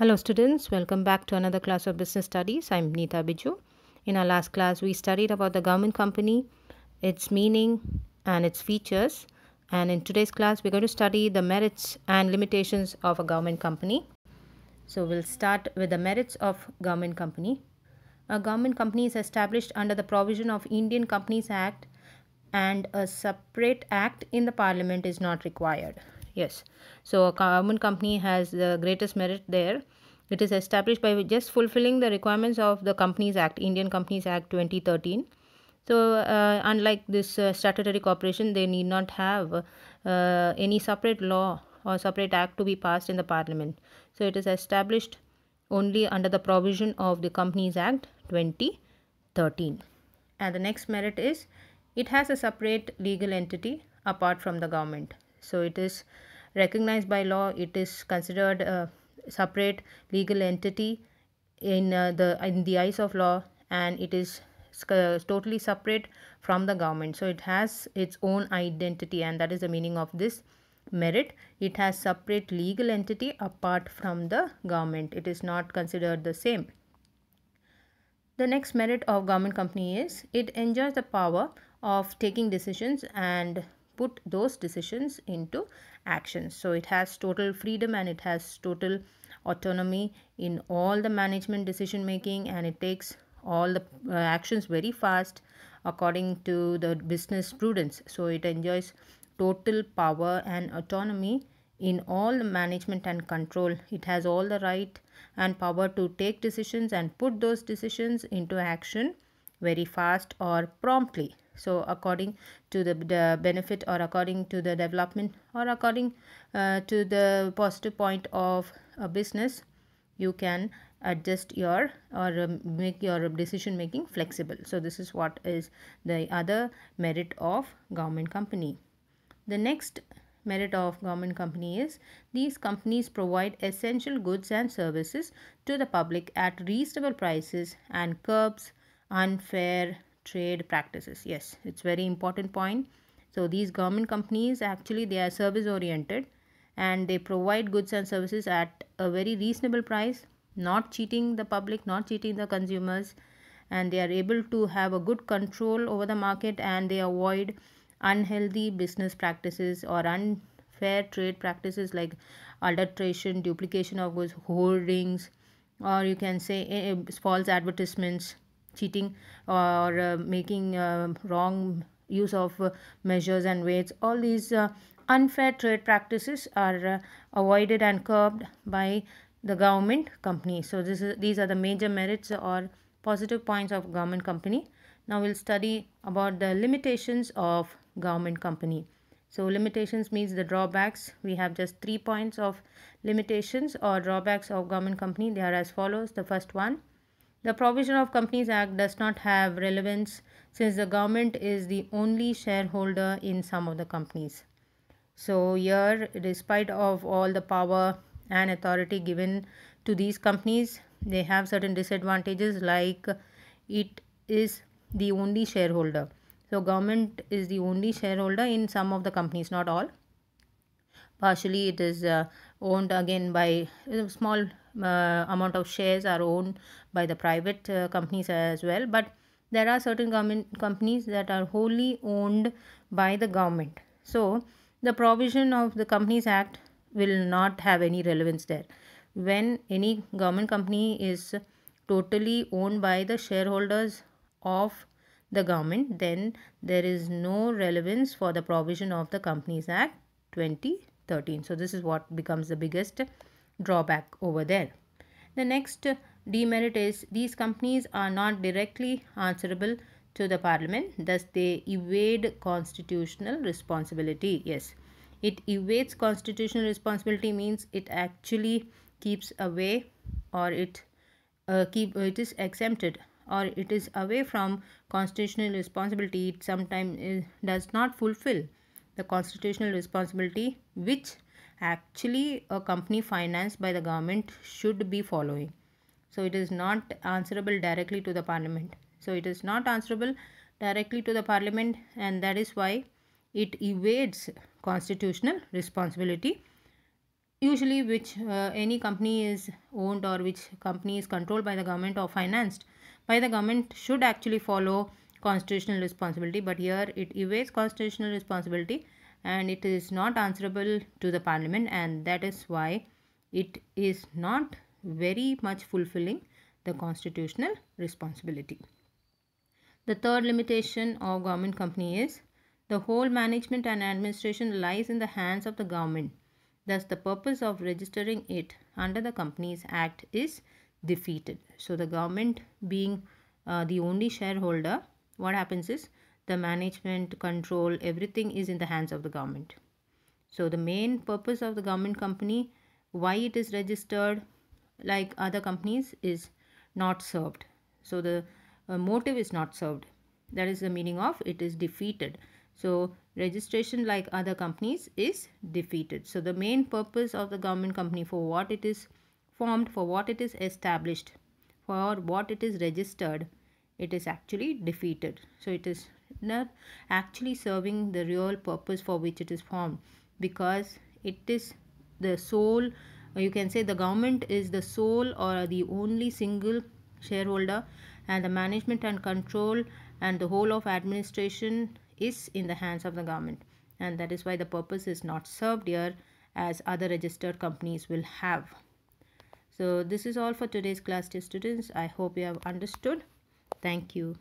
Hello students, welcome back to another class of business studies. I'm Neeta Biju. In our last class, we studied about the government company, its meaning and its features. And in today's class, we're going to study the merits and limitations of a government company. So we'll start with the merits of government company. A government company is established under the provision of Indian Companies Act and a separate act in the parliament is not required yes so a common company has the greatest merit there it is established by just fulfilling the requirements of the companies act indian companies act 2013 so uh, unlike this uh, statutory corporation they need not have uh, any separate law or separate act to be passed in the parliament so it is established only under the provision of the companies act 2013 and the next merit is it has a separate legal entity apart from the government so it is recognized by law it is considered a separate legal entity in uh, the in the eyes of law and it is uh, totally separate from the government so it has its own identity and that is the meaning of this merit it has separate legal entity apart from the government it is not considered the same the next merit of government company is it enjoys the power of taking decisions and put those decisions into action. So it has total freedom and it has total autonomy in all the management decision making and it takes all the uh, actions very fast according to the business prudence. So it enjoys total power and autonomy in all the management and control. It has all the right and power to take decisions and put those decisions into action very fast or promptly so according to the, the benefit or according to the development or according uh, to the positive point of a business you can adjust your or um, make your decision making flexible so this is what is the other merit of government company the next merit of government company is these companies provide essential goods and services to the public at reasonable prices and curbs unfair trade practices yes it's very important point so these government companies actually they are service oriented and they provide goods and services at a very reasonable price not cheating the public not cheating the consumers and they are able to have a good control over the market and they avoid unhealthy business practices or unfair trade practices like adulteration duplication of goods hoardings or you can say eh, eh, false advertisements cheating or uh, making uh, wrong use of uh, measures and weights all these uh, unfair trade practices are uh, avoided and curbed by the government company so this is these are the major merits or positive points of government company now we'll study about the limitations of government company so limitations means the drawbacks. We have just three points of limitations or drawbacks of government company. They are as follows. The first one, the provision of Companies Act does not have relevance since the government is the only shareholder in some of the companies. So here, despite of all the power and authority given to these companies, they have certain disadvantages like it is the only shareholder. So government is the only shareholder in some of the companies, not all. Partially it is uh, owned again by a uh, small uh, amount of shares are owned by the private uh, companies as well but there are certain government companies that are wholly owned by the government so the provision of the companies act will not have any relevance there when any government company is totally owned by the shareholders of the government then there is no relevance for the provision of the companies act 2013 so this is what becomes the biggest drawback over there. The next demerit is these companies are not directly answerable to the parliament, thus they evade constitutional responsibility. Yes, it evades constitutional responsibility means it actually keeps away or it uh, keep it is exempted or it is away from constitutional responsibility it sometimes uh, does not fulfill the constitutional responsibility which actually a company financed by the government should be following so it is not answerable directly to the parliament so it is not answerable directly to the parliament and that is why it evades constitutional responsibility usually which uh, any company is owned or which company is controlled by the government or financed by the government should actually follow constitutional responsibility but here it evades constitutional responsibility and it is not answerable to the parliament and that is why it is not very much fulfilling the constitutional responsibility. The third limitation of government company is the whole management and administration lies in the hands of the government. Thus, the purpose of registering it under the Companies Act is defeated. So, the government being uh, the only shareholder, what happens is the management control everything is in the hands of the government so the main purpose of the government company why it is registered like other companies is not served so the uh, motive is not served that is the meaning of it is defeated so registration like other companies is defeated so the main purpose of the government company for what it is formed for what it is established for what it is registered it is actually defeated so it is not actually serving the real purpose for which it is formed because it is the sole uh, you can say the government is the sole or the only single shareholder and the management and control and the whole of administration is in the hands of the government and that is why the purpose is not served here as other registered companies will have so this is all for today's class dear students i hope you have understood thank you